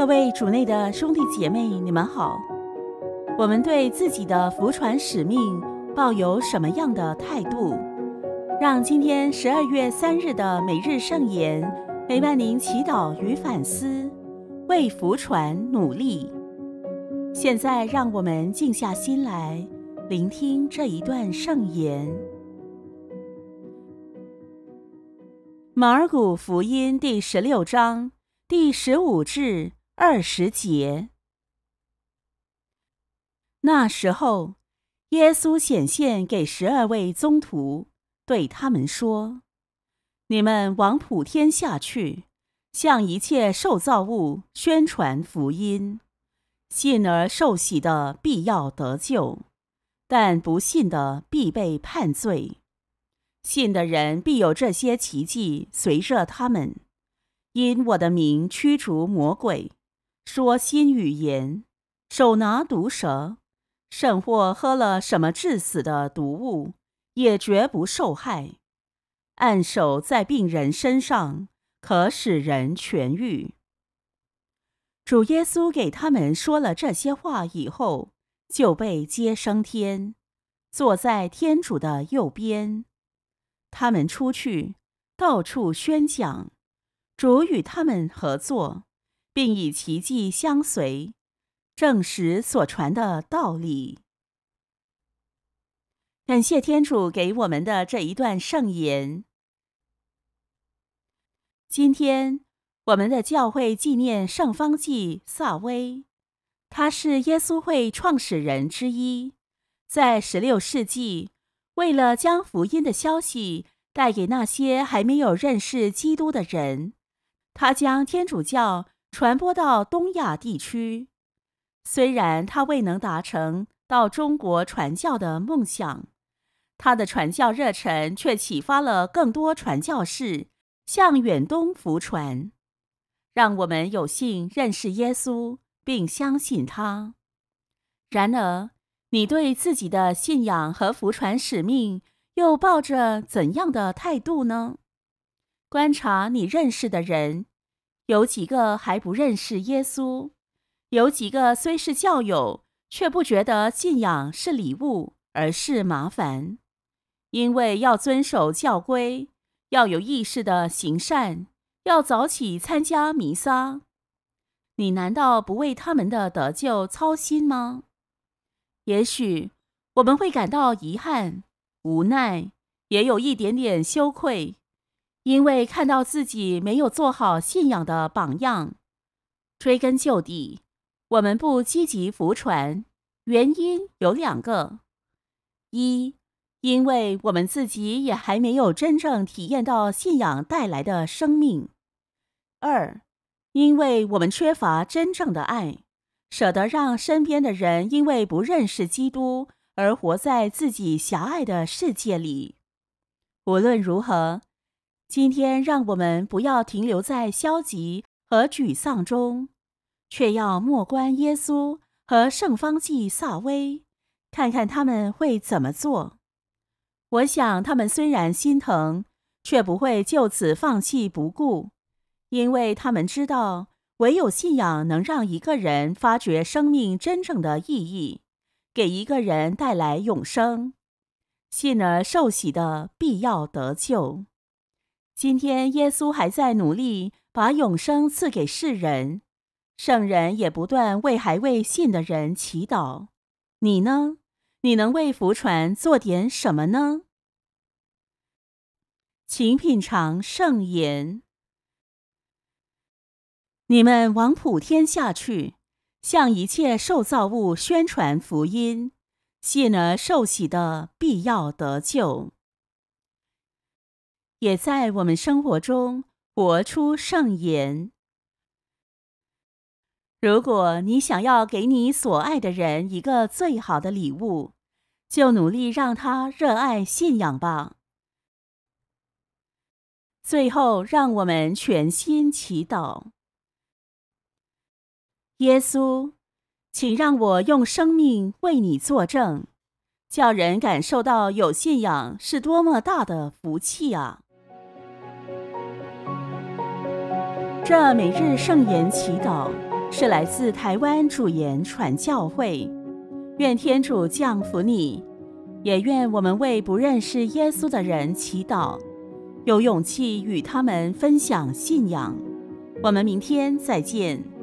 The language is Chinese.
各位主内的兄弟姐妹，你们好。我们对自己的福传使命抱有什么样的态度？让今天十二月三日的每日圣言陪伴您祈祷与反思，为福传努力。现在，让我们静下心来聆听这一段圣言。马尔谷福音第十六章第十五至。二十节。那时候，耶稣显现给十二位宗徒，对他们说：“你们往普天下去，向一切受造物宣传福音。信而受洗的必要得救，但不信的必被判罪。信的人必有这些奇迹随着他们，因我的名驱逐魔鬼。”说新语言，手拿毒蛇，甚或喝了什么致死的毒物，也绝不受害。按手在病人身上，可使人痊愈。主耶稣给他们说了这些话以后，就被接升天，坐在天主的右边。他们出去，到处宣讲，主与他们合作。并以奇迹相随，证实所传的道理。感谢天主给我们的这一段圣言。今天，我们的教会纪念圣方济·萨威，他是耶稣会创始人之一。在十六世纪，为了将福音的消息带给那些还没有认识基督的人，他将天主教。传播到东亚地区，虽然他未能达成到中国传教的梦想，他的传教热忱却启发了更多传教士向远东服传，让我们有幸认识耶稣并相信他。然而，你对自己的信仰和服传使命又抱着怎样的态度呢？观察你认识的人。有几个还不认识耶稣，有几个虽是教友，却不觉得信仰是礼物，而是麻烦，因为要遵守教规，要有意识的行善，要早起参加弥撒。你难道不为他们的得救操心吗？也许我们会感到遗憾、无奈，也有一点点羞愧。因为看到自己没有做好信仰的榜样，追根究底，我们不积极服传，原因有两个：一，因为我们自己也还没有真正体验到信仰带来的生命；二，因为我们缺乏真正的爱，舍得让身边的人因为不认识基督而活在自己狭隘的世界里。无论如何。今天，让我们不要停留在消极和沮丧中，却要莫观耶稣和圣方济萨威，看看他们会怎么做。我想，他们虽然心疼，却不会就此放弃不顾，因为他们知道，唯有信仰能让一个人发掘生命真正的意义，给一个人带来永生。信而受洗的，必要得救。今天，耶稣还在努力把永生赐给世人，圣人也不断为还未信的人祈祷。你呢？你能为福传做点什么呢？请品尝圣言。你们往普天下去，向一切受造物宣传福音，信而受洗的必要得救。也在我们生活中活出圣言。如果你想要给你所爱的人一个最好的礼物，就努力让他热爱信仰吧。最后，让我们全心祈祷：耶稣，请让我用生命为你作证，叫人感受到有信仰是多么大的福气啊！这每日圣言祈祷是来自台湾主言传教会。愿天主降福你，也愿我们为不认识耶稣的人祈祷，有勇气与他们分享信仰。我们明天再见。